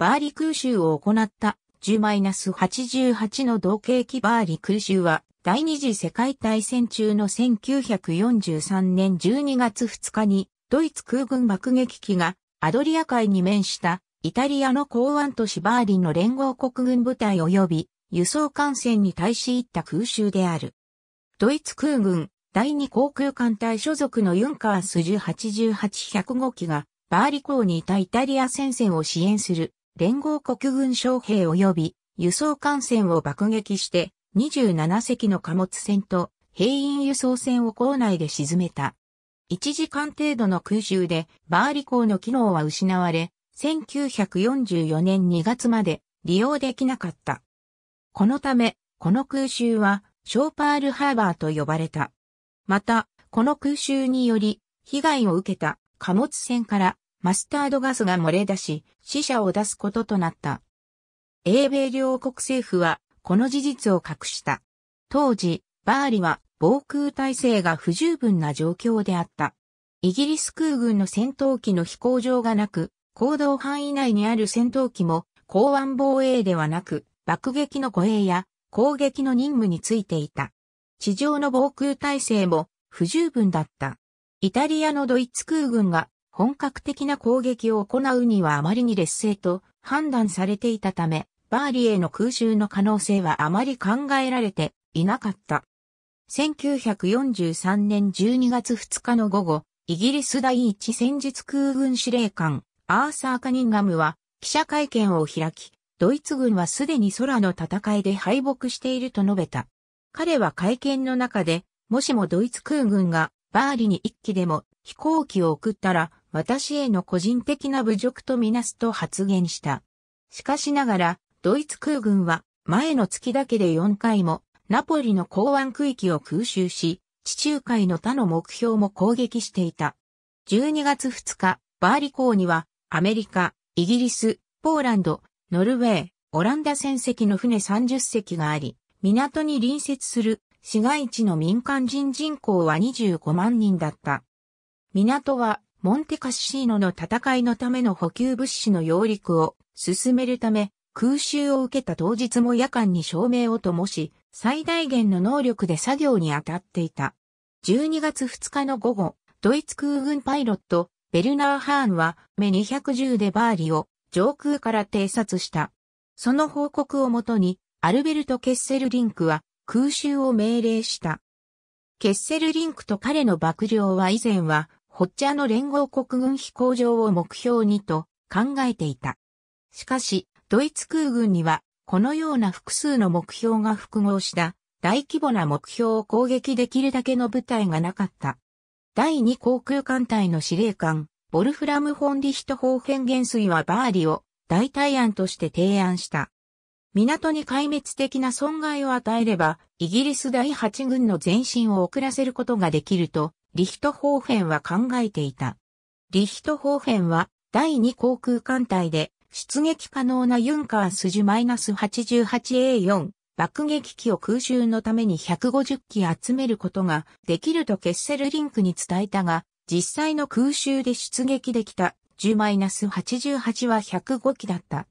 バーリ空襲を行った10-88の同型機バーリ空襲は第二次世界大戦中の1943年12月2日にドイツ空軍爆撃機がアドリア海に面したイタリアの港湾都市バーリンの連合国軍部隊及び輸送艦船に対し行った空襲である。ドイツ空軍第二航空艦隊所属のユンカース1088105機がバーリ港にいたイタリア戦線を支援する連合国軍将兵及び輸送艦船を爆撃して27隻の貨物船と兵員輸送船を港内で沈めた。1時間程度の空襲でバーリ港の機能は失われ、1944年2月まで利用できなかった。このため、この空襲はショーパールハーバーと呼ばれた。また、この空襲により被害を受けた貨物船からマスタードガスが漏れ出し、死者を出すこととなった。英米両国政府は、この事実を隠した。当時、バーリは防空体制が不十分な状況であった。イギリス空軍の戦闘機の飛行場がなく、行動範囲内にある戦闘機も、港湾防衛ではなく、爆撃の護衛や攻撃の任務についていた。地上の防空体制も不十分だった。イタリアのドイツ空軍が本格的な攻撃を行うにはあまりに劣勢と判断されていたため、バーリへの空襲の可能性はあまり考えられていなかった。1943年12月2日の午後、イギリス第一戦術空軍司令官、アーサー・カニンガムは記者会見を開き、ドイツ軍はすでに空の戦いで敗北していると述べた。彼は会見の中で、もしもドイツ空軍がバーリに一機でも飛行機を送ったら、私への個人的な侮辱とみなすと発言した。しかしながら、ドイツ空軍は前の月だけで4回もナポリの港湾区域を空襲し、地中海の他の目標も攻撃していた。12月2日、バーリ港にはアメリカ、イギリス、ポーランド、ノルウェー、オランダ船籍の船30隻があり、港に隣接する市街地の民間人人口は25万人だった。港はモンテカッシーノの戦いのための補給物資の揚陸を進めるため、空襲を受けた当日も夜間に照明を灯し、最大限の能力で作業に当たっていた。12月2日の午後、ドイツ空軍パイロット、ベルナー・ハーンは、目210でバーリを上空から偵察した。その報告をもとに、アルベルト・ケッセルリンクは空襲を命令した。ケッセルリンクと彼の幕僚は以前はホッチャーの連合国軍飛行場を目標にと考えていた。しかし、ドイツ空軍には、このような複数の目標が複合した大規模な目標を攻撃できるだけの部隊がなかった。第2航空艦隊の司令官、ボルフラム・フォンリヒト・ホーェン元帥はバーリを代替案として提案した。港に壊滅的な損害を与えれば、イギリス第8軍の前進を遅らせることができるとリヒトホーフェンは考えていた。リヒトホーフェンは第2航空艦隊で出撃可能なユンカースジュ -88A4 爆撃機を空襲のために150機集めることができるとケッセルリンクに伝えたが、実際の空襲で出撃できた10-88は105機だった。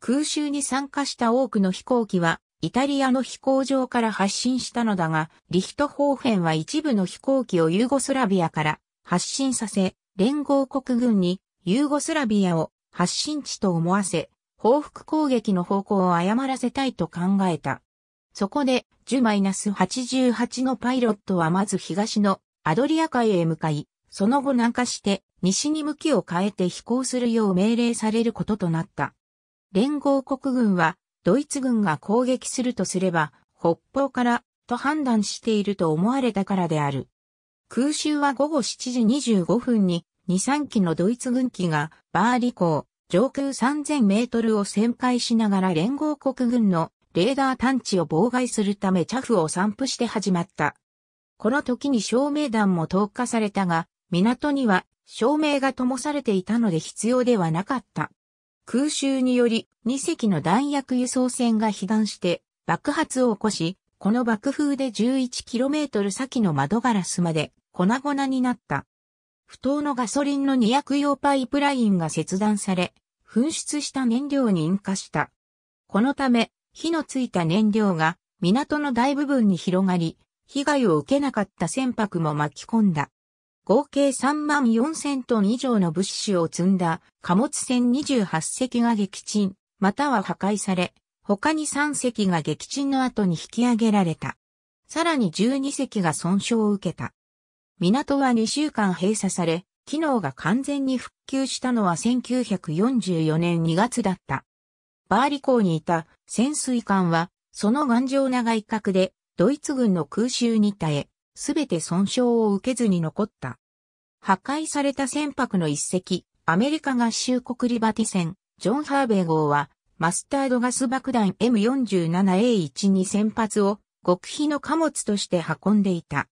空襲に参加した多くの飛行機はイタリアの飛行場から発進したのだが、リヒトホーフェンは一部の飛行機をユーゴスラビアから発進させ、連合国軍にユーゴスラビアを発進地と思わせ、報復攻撃の方向を誤らせたいと考えた。そこで、10-88のパイロットはまず東のアドリア海へ向かい、その後南下して西に向きを変えて飛行するよう命令されることとなった。連合国軍はドイツ軍が攻撃するとすれば、北方からと判断していると思われたからである。空襲は午後7時25分に2、3機のドイツ軍機がバーリ港上空3000メートルを旋回しながら連合国軍のレーダー探知を妨害するためチャフを散布して始まった。この時に照明弾も投下されたが、港には照明が灯されていたので必要ではなかった。空襲により2隻の弾薬輸送船が被弾して爆発を起こし、この爆風で 11km 先の窓ガラスまで粉々になった。不当のガソリンの2薬用パイプラインが切断され、噴出した燃料に引火した。このため、火のついた燃料が港の大部分に広がり、被害を受けなかった船舶も巻き込んだ。合計3万4000トン以上の物資を積んだ貨物船28隻が撃沈、または破壊され、他に3隻が撃沈の後に引き上げられた。さらに12隻が損傷を受けた。港は2週間閉鎖され、機能が完全に復旧したのは1944年2月だった。バーリ港にいた潜水艦は、その頑丈な外角で、ドイツ軍の空襲に耐え、すべて損傷を受けずに残った。破壊された船舶の一隻、アメリカ合衆国リバティ船、ジョン・ハーベイ号は、マスタードガス爆弾 M47A1 に先発を極秘の貨物として運んでいた。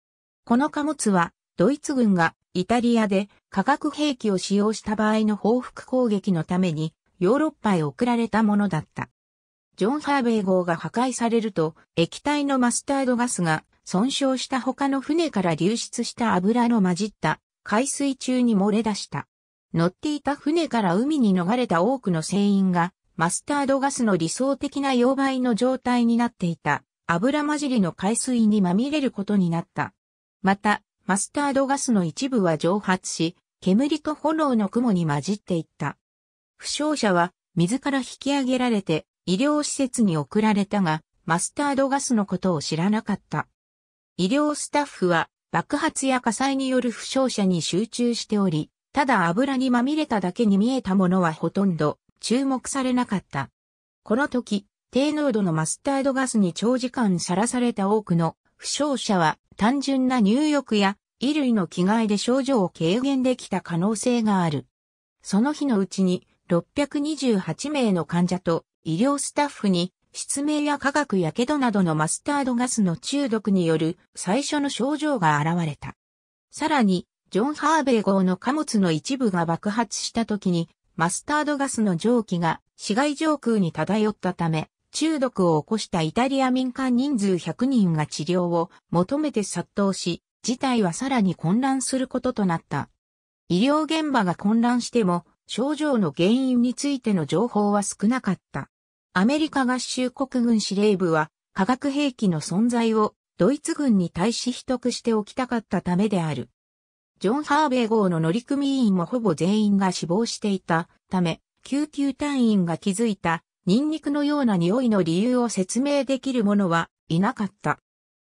この貨物は、ドイツ軍がイタリアで化学兵器を使用した場合の報復攻撃のためにヨーロッパへ送られたものだった。ジョン・ハーベイ号が破壊されると、液体のマスタードガスが損傷した他の船から流出した油の混じった海水中に漏れ出した。乗っていた船から海に逃れた多くの船員が、マスタードガスの理想的な溶媒の状態になっていた、油混じりの海水にまみれることになった。また、マスタードガスの一部は蒸発し、煙と炎の雲に混じっていった。負傷者は、水から引き上げられて、医療施設に送られたが、マスタードガスのことを知らなかった。医療スタッフは爆発や火災による負傷者に集中しており、ただ油にまみれただけに見えたものはほとんど注目されなかった。この時、低濃度のマスタードガスに長時間さらされた多くの負傷者は単純な入浴や衣類の着替えで症状を軽減できた可能性がある。その日のうちに628名の患者と医療スタッフに失明や化学やけどなどのマスタードガスの中毒による最初の症状が現れた。さらに、ジョン・ハーベイ号の貨物の一部が爆発した時に、マスタードガスの蒸気が市街上空に漂ったため、中毒を起こしたイタリア民間人数100人が治療を求めて殺到し、事態はさらに混乱することとなった。医療現場が混乱しても、症状の原因についての情報は少なかった。アメリカ合衆国軍司令部は化学兵器の存在をドイツ軍に対し秘匿しておきたかったためである。ジョン・ハーベイ号の乗組員もほぼ全員が死亡していたため、救急隊員が気づいたニンニクのような匂いの理由を説明できる者はいなかった。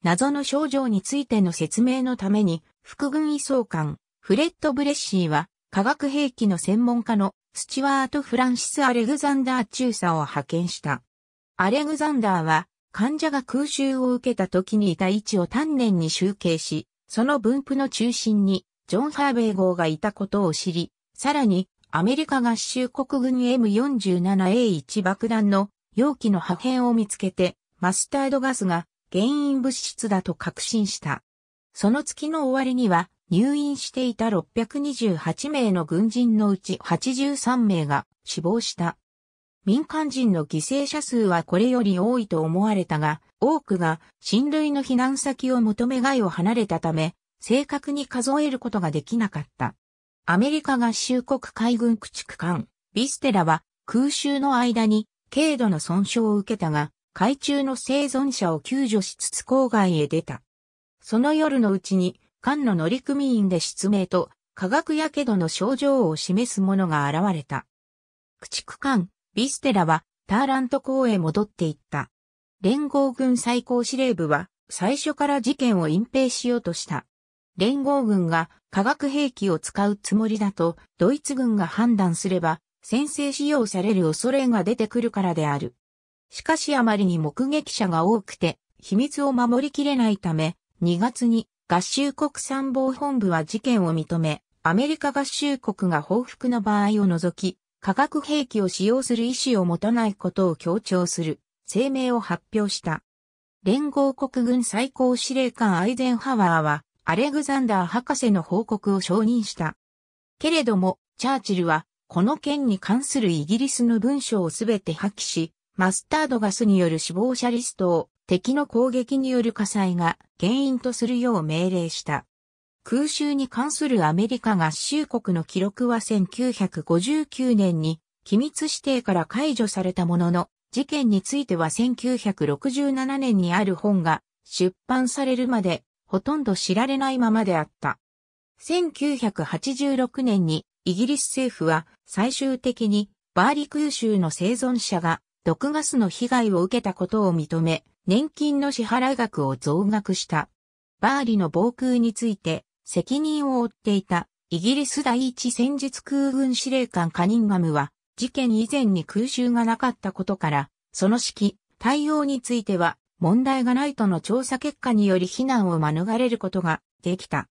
謎の症状についての説明のために、副軍医総監、フレッド・ブレッシーは、化学兵器の専門家のスチュワート・フランシス・アレグザンダー中佐を派遣した。アレグザンダーは患者が空襲を受けた時にいた位置を丹念に集計し、その分布の中心にジョン・ハーベイ号がいたことを知り、さらにアメリカ合衆国軍 M47A1 爆弾の容器の破片を見つけて、マスタードガスが原因物質だと確信した。その月の終わりには、入院していた628名の軍人のうち83名が死亡した。民間人の犠牲者数はこれより多いと思われたが、多くが親類の避難先を求め外を離れたため、正確に数えることができなかった。アメリカ合衆国海軍駆逐艦、ビステラは空襲の間に軽度の損傷を受けたが、海中の生存者を救助しつつ郊外へ出た。その夜のうちに艦の乗組員で失明と、化学やけどの症状を示すものが現れた。駆逐艦、ビステラは、ターラント港へ戻っていった。連合軍最高司令部は、最初から事件を隠蔽しようとした。連合軍が化学兵器を使うつもりだと、ドイツ軍が判断すれば、先制使用される恐れが出てくるからである。しかしあまりに目撃者が多くて、秘密を守りきれないため、2月に合衆国参謀本部は事件を認め、アメリカ合衆国が報復の場合を除き、化学兵器を使用する意思を持たないことを強調する声明を発表した。連合国軍最高司令官アイゼンハワーは、アレグザンダー博士の報告を承認した。けれども、チャーチルは、この件に関するイギリスの文章をすべて破棄し、マスタードガスによる死亡者リストを敵の攻撃による火災が原因とするよう命令した。空襲に関するアメリカ合衆国の記録は1959年に機密指定から解除されたものの、事件については1967年にある本が出版されるまでほとんど知られないままであった。1986年にイギリス政府は最終的にバーリ空襲の生存者が毒ガスの被害を受けたことを認め、年金の支払額を増額した。バーリの防空について責任を負っていたイギリス第一戦術空軍司令官カニンガムは事件以前に空襲がなかったことからその指揮、対応については問題がないとの調査結果により避難を免れることができた。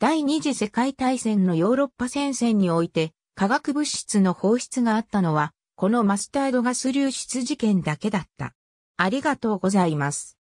第二次世界大戦のヨーロッパ戦線において化学物質の放出があったのはこのマスタードガス流出事件だけだった。ありがとうございます。